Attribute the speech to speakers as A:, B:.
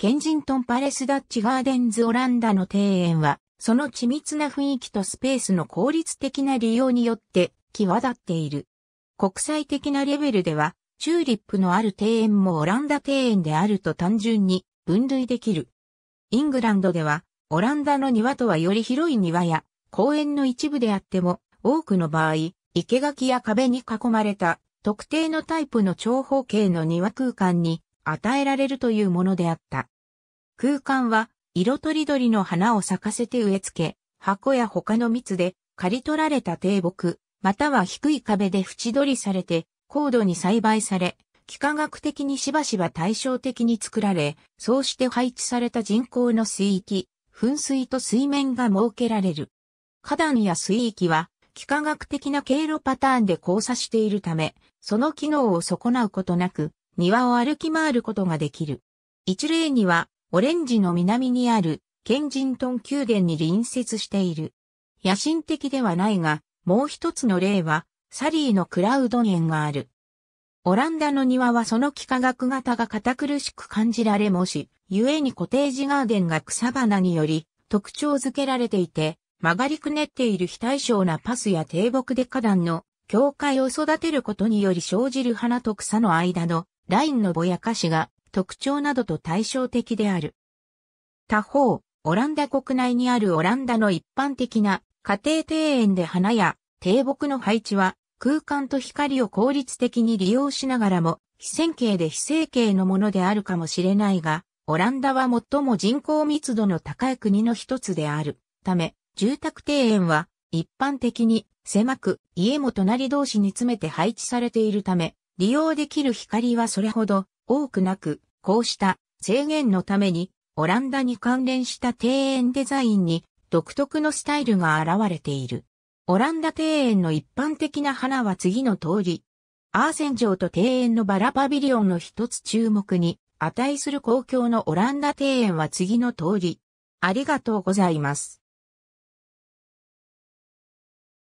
A: ケンジントンパレスダッチガーデンズオランダの庭園は、その緻密な雰囲気とスペースの効率的な利用によって際立っている。国際的なレベルでは、チューリップのある庭園もオランダ庭園であると単純に分類できる。イングランドでは、オランダの庭とはより広い庭や公園の一部であっても、多くの場合、生垣や壁に囲まれた特定のタイプの長方形の庭空間に与えられるというものであった。空間は色とりどりの花を咲かせて植え付け、箱や他の蜜で刈り取られた低木、または低い壁で縁取りされて、高度に栽培され、幾何学的にしばしば対照的に作られ、そうして配置された人工の水域、噴水と水面が設けられる。花壇や水域は、幾何学的な経路パターンで交差しているため、その機能を損なうことなく、庭を歩き回ることができる。一例には、オレンジの南にある、ケンジントン宮殿に隣接している。野心的ではないが、もう一つの例は、サリーのクラウド園がある。オランダの庭はその幾何学型が堅苦しく感じられもし、故にコテージガーデンが草花により特徴づけられていて、曲がりくねっている非対称なパスや低木で花壇の境界を育てることにより生じる花と草の間のラインのぼやかしが特徴などと対照的である。他方、オランダ国内にあるオランダの一般的な家庭庭園で花や低木の配置は空間と光を効率的に利用しながらも非線形で非成形のものであるかもしれないが、オランダは最も人口密度の高い国の一つであるため、住宅庭園は一般的に狭く家も隣同士に詰めて配置されているため、利用できる光はそれほど多くなく、こうした制限のためにオランダに関連した庭園デザインに独特のスタイルが現れている。オランダ庭園の一般的な花は次の通り。アーセン城と庭園のバラパビリオンの一つ注目に値する公共のオランダ庭園は次の通り。ありがとうございます。